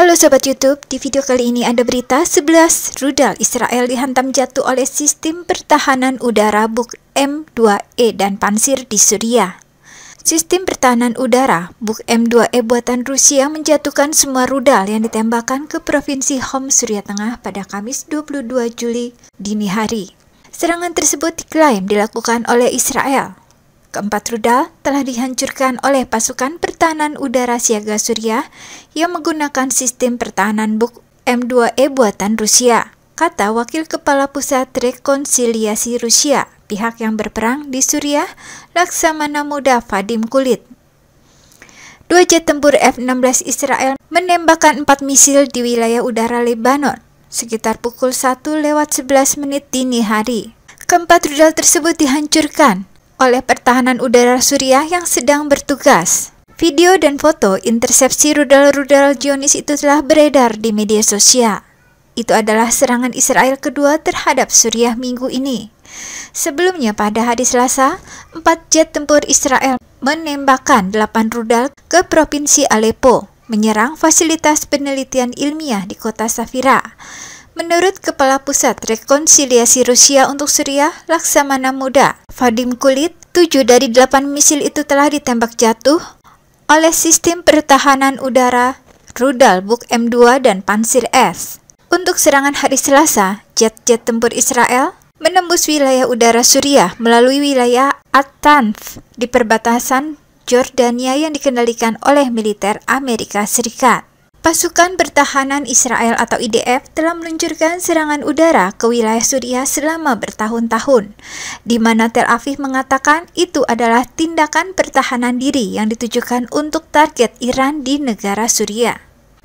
Halo Sobat Youtube, di video kali ini ada berita 11 rudal Israel dihantam jatuh oleh sistem pertahanan udara Buk M2E dan Pansir di Suriah. Sistem pertahanan udara Buk M2E buatan Rusia menjatuhkan semua rudal yang ditembakkan ke Provinsi Homs, Suriah Tengah pada Kamis 22 Juli dini hari. Serangan tersebut diklaim dilakukan oleh Israel. Keempat rudal telah dihancurkan oleh pasukan pertahanan udara siaga Suriah yang menggunakan sistem pertahanan Buk M2E buatan Rusia, kata Wakil Kepala Pusat Rekonsiliasi Rusia, pihak yang berperang di Suriah, Laksamana Muda Fadim Kulit. Dua jet tempur F-16 Israel menembakkan empat misil di wilayah udara Lebanon sekitar pukul 1 lewat 11 menit dini hari. Keempat rudal tersebut dihancurkan oleh pertahanan udara Suriah yang sedang bertugas. Video dan foto intersepsi rudal-rudal Zionis itu telah beredar di media sosial. Itu adalah serangan Israel kedua terhadap Suriah minggu ini. Sebelumnya pada hari Selasa, empat jet tempur Israel menembakkan delapan rudal ke Provinsi Aleppo, menyerang fasilitas penelitian ilmiah di kota Safira. Menurut Kepala Pusat Rekonsiliasi Rusia untuk Suriah, Laksamana Muda, Vadim Kulit, 7 dari 8 misil itu telah ditembak jatuh oleh sistem pertahanan udara rudal Buk M2 dan Pansir S. Untuk serangan hari Selasa, jet-jet tempur Israel menembus wilayah udara Suriah melalui wilayah At-Tanf di perbatasan Jordania yang dikendalikan oleh militer Amerika Serikat. Pasukan Pertahanan Israel atau IDF telah meluncurkan serangan udara ke wilayah Suriah selama bertahun-tahun, di mana Tel Aviv mengatakan itu adalah tindakan pertahanan diri yang ditujukan untuk target Iran di negara Suriah.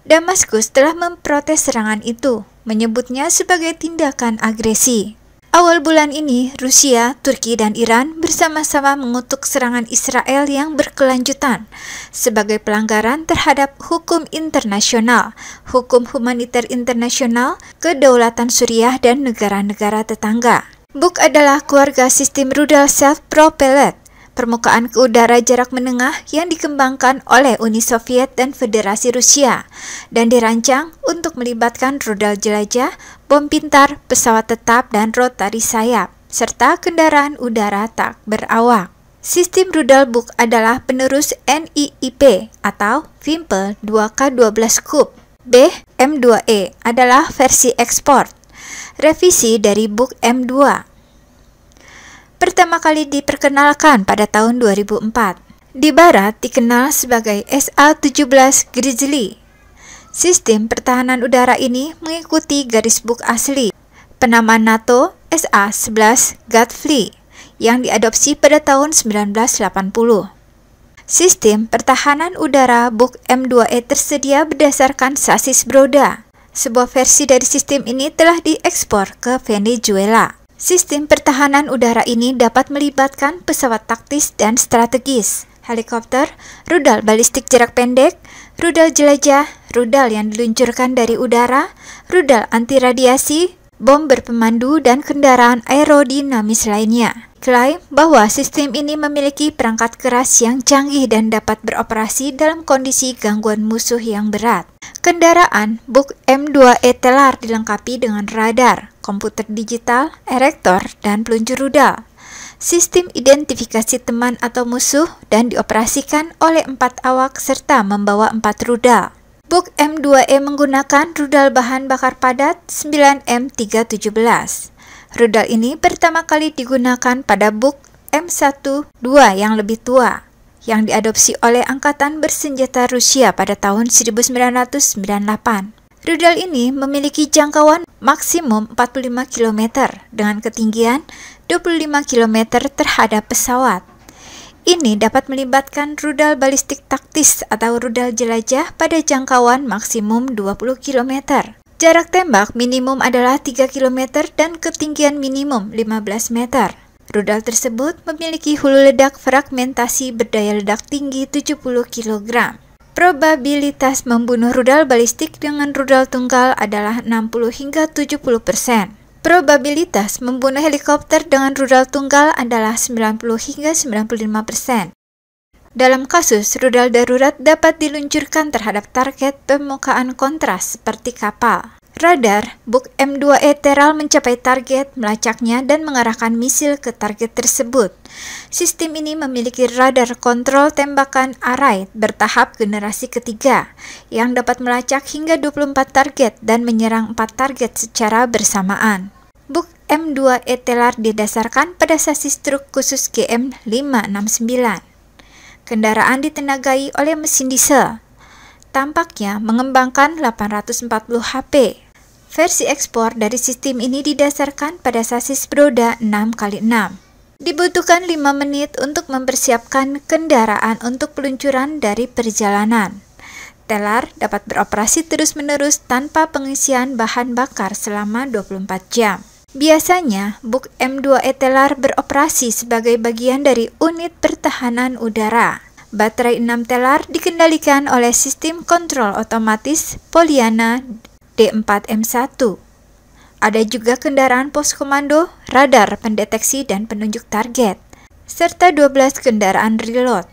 Damaskus telah memprotes serangan itu, menyebutnya sebagai tindakan agresi. Awal bulan ini, Rusia, Turki, dan Iran bersama-sama mengutuk serangan Israel yang berkelanjutan sebagai pelanggaran terhadap hukum internasional, hukum humaniter internasional, kedaulatan Suriah, dan negara-negara tetangga. Buk adalah keluarga sistem rudal self-propelled permukaan ke udara jarak menengah yang dikembangkan oleh Uni Soviet dan Federasi Rusia dan dirancang untuk melibatkan rudal jelajah, bom pintar, pesawat tetap, dan rotari sayap, serta kendaraan udara tak berawak. Sistem rudal Buk adalah penerus NIIP atau Vimpel 2K12 Coupe. B M2E adalah versi ekspor. Revisi dari Buk M2 pertama kali diperkenalkan pada tahun 2004. Di barat dikenal sebagai SA-17 Grizzly. Sistem pertahanan udara ini mengikuti garis buk asli. Penamaan NATO SA-11 Godfrey yang diadopsi pada tahun 1980. Sistem pertahanan udara Buk M2E tersedia berdasarkan sasis Broda. Sebuah versi dari sistem ini telah diekspor ke Venezuela. Sistem pertahanan udara ini dapat melibatkan pesawat taktis dan strategis, helikopter, rudal balistik jarak pendek, rudal jelajah, rudal yang diluncurkan dari udara, rudal anti radiasi, bom berpemandu, dan kendaraan aerodinamis lainnya. Klaim bahwa sistem ini memiliki perangkat keras yang canggih dan dapat beroperasi dalam kondisi gangguan musuh yang berat. Kendaraan Buk M2E Telar dilengkapi dengan radar, komputer digital, erektor, dan peluncur rudal. Sistem identifikasi teman atau musuh dan dioperasikan oleh empat awak serta membawa empat rudal. Buk M2E menggunakan rudal bahan bakar padat 9M317. Rudal ini pertama kali digunakan pada Buk M12 yang lebih tua yang diadopsi oleh Angkatan Bersenjata Rusia pada tahun 1998. Rudal ini memiliki jangkauan maksimum 45 km dengan ketinggian 25 km terhadap pesawat. Ini dapat melibatkan rudal balistik taktis atau rudal jelajah pada jangkauan maksimum 20 km. Jarak tembak minimum adalah 3 km dan ketinggian minimum 15 meter. Rudal tersebut memiliki hulu ledak fragmentasi berdaya ledak tinggi 70 kg probabilitas membunuh rudal balistik dengan rudal tunggal adalah 60 hingga 70 persen. Probabilitas membunuh helikopter dengan rudal tunggal adalah 90 hingga 95 persen. Dalam kasus, rudal darurat dapat diluncurkan terhadap target permukaan kontras seperti kapal. Radar, Buk M2E Teral mencapai target, melacaknya, dan mengarahkan misil ke target tersebut. Sistem ini memiliki radar kontrol tembakan array bertahap generasi ketiga yang dapat melacak hingga 24 target dan menyerang 4 target secara bersamaan. Buk M2E Teral didasarkan pada sasis truk khusus GM569. Kendaraan ditenagai oleh mesin diesel. Tampaknya mengembangkan 840 HP Versi ekspor dari sistem ini didasarkan pada sasis roda 6x6. Dibutuhkan 5 menit untuk mempersiapkan kendaraan untuk peluncuran dari perjalanan. Telar dapat beroperasi terus-menerus tanpa pengisian bahan bakar selama 24 jam. Biasanya, Buk M2E Telar beroperasi sebagai bagian dari unit pertahanan udara. Baterai 6 telar dikendalikan oleh sistem kontrol otomatis Poliana D4M1. Ada juga kendaraan pos komando, radar pendeteksi dan penunjuk target, serta 12 kendaraan reload.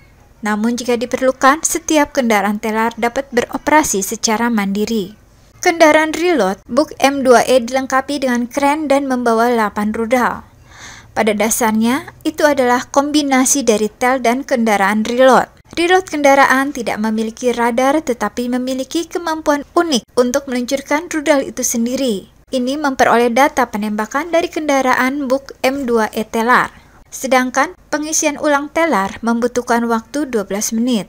Namun jika diperlukan, setiap kendaraan telar dapat beroperasi secara mandiri. Kendaraan reload, Buk M2E dilengkapi dengan kren dan membawa 8 rudal. Pada dasarnya, itu adalah kombinasi dari tel dan kendaraan reload. Reload kendaraan tidak memiliki radar tetapi memiliki kemampuan unik untuk meluncurkan rudal itu sendiri. Ini memperoleh data penembakan dari kendaraan Buk M2E Telar. Sedangkan pengisian ulang Telar membutuhkan waktu 12 menit.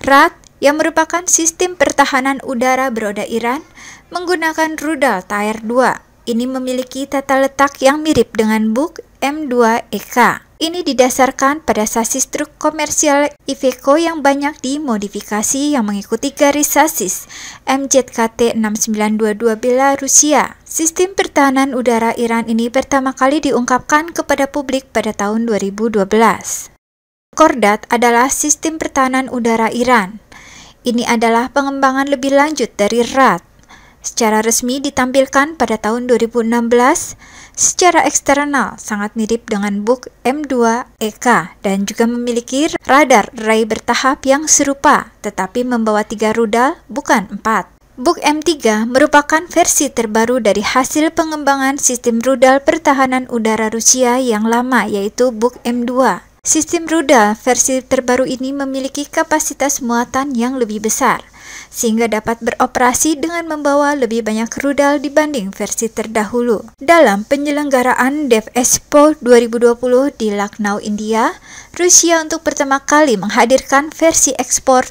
RAT yang merupakan sistem pertahanan udara beroda Iran menggunakan rudal Tair 2. Ini memiliki tata letak yang mirip dengan Buk M2EK. Ini didasarkan pada sasis truk komersial Iveco yang banyak dimodifikasi yang mengikuti garis sasis MZKT 6922 Belarusia. Sistem pertahanan udara Iran ini pertama kali diungkapkan kepada publik pada tahun 2012. Kordat adalah sistem pertahanan udara Iran. Ini adalah pengembangan lebih lanjut dari RAT. Secara resmi ditampilkan pada tahun 2016 secara eksternal sangat mirip dengan Buk M2EK dan juga memiliki radar ray bertahap yang serupa, tetapi membawa tiga rudal, bukan empat. Buk M3 merupakan versi terbaru dari hasil pengembangan sistem rudal pertahanan udara Rusia yang lama yaitu Buk M2. Sistem rudal versi terbaru ini memiliki kapasitas muatan yang lebih besar, sehingga dapat beroperasi dengan membawa lebih banyak rudal dibanding versi terdahulu. Dalam penyelenggaraan Dev Expo 2020 di Lucknow, India, Rusia untuk pertama kali menghadirkan versi ekspor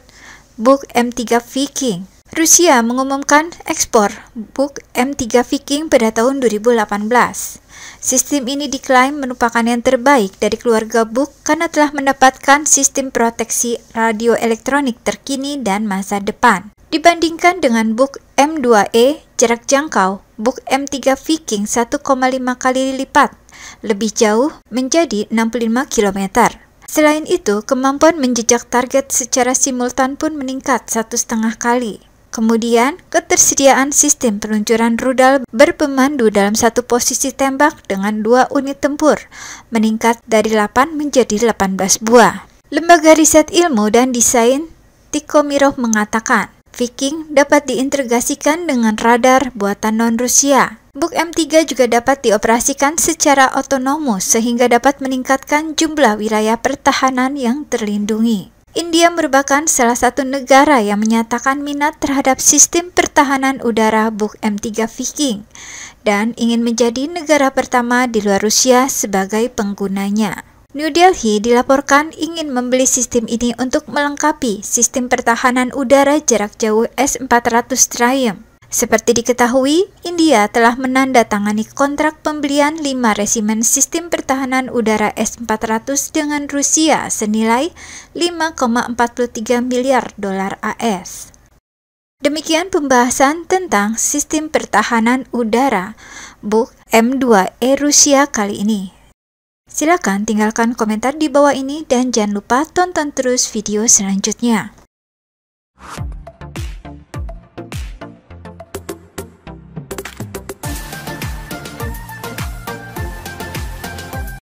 Buk M3 Viking Rusia mengumumkan ekspor Buk M3 Viking pada tahun 2018. Sistem ini diklaim merupakan yang terbaik dari keluarga Buk karena telah mendapatkan sistem proteksi radio elektronik terkini dan masa depan. Dibandingkan dengan Buk M2E jarak jangkau, Buk M3 Viking 1,5 kali lipat lebih jauh menjadi 65 km. Selain itu, kemampuan menjejak target secara simultan pun meningkat satu setengah kali. Kemudian, ketersediaan sistem peluncuran rudal berpemandu dalam satu posisi tembak dengan dua unit tempur, meningkat dari 8 menjadi 18 buah. Lembaga Riset Ilmu dan Desain Tiko Mirov mengatakan, Viking dapat diintegrasikan dengan radar buatan non-Rusia. Buk M3 juga dapat dioperasikan secara otonomus sehingga dapat meningkatkan jumlah wilayah pertahanan yang terlindungi. India merupakan salah satu negara yang menyatakan minat terhadap sistem pertahanan udara Buk M3 Viking dan ingin menjadi negara pertama di luar Rusia sebagai penggunanya. New Delhi dilaporkan ingin membeli sistem ini untuk melengkapi sistem pertahanan udara jarak jauh S-400 Triumph seperti diketahui, India telah menandatangani kontrak pembelian 5 resimen sistem pertahanan udara S-400 dengan Rusia senilai 5,43 miliar dolar AS. Demikian pembahasan tentang sistem pertahanan udara Buk M2E Rusia kali ini. Silakan tinggalkan komentar di bawah ini dan jangan lupa tonton terus video selanjutnya.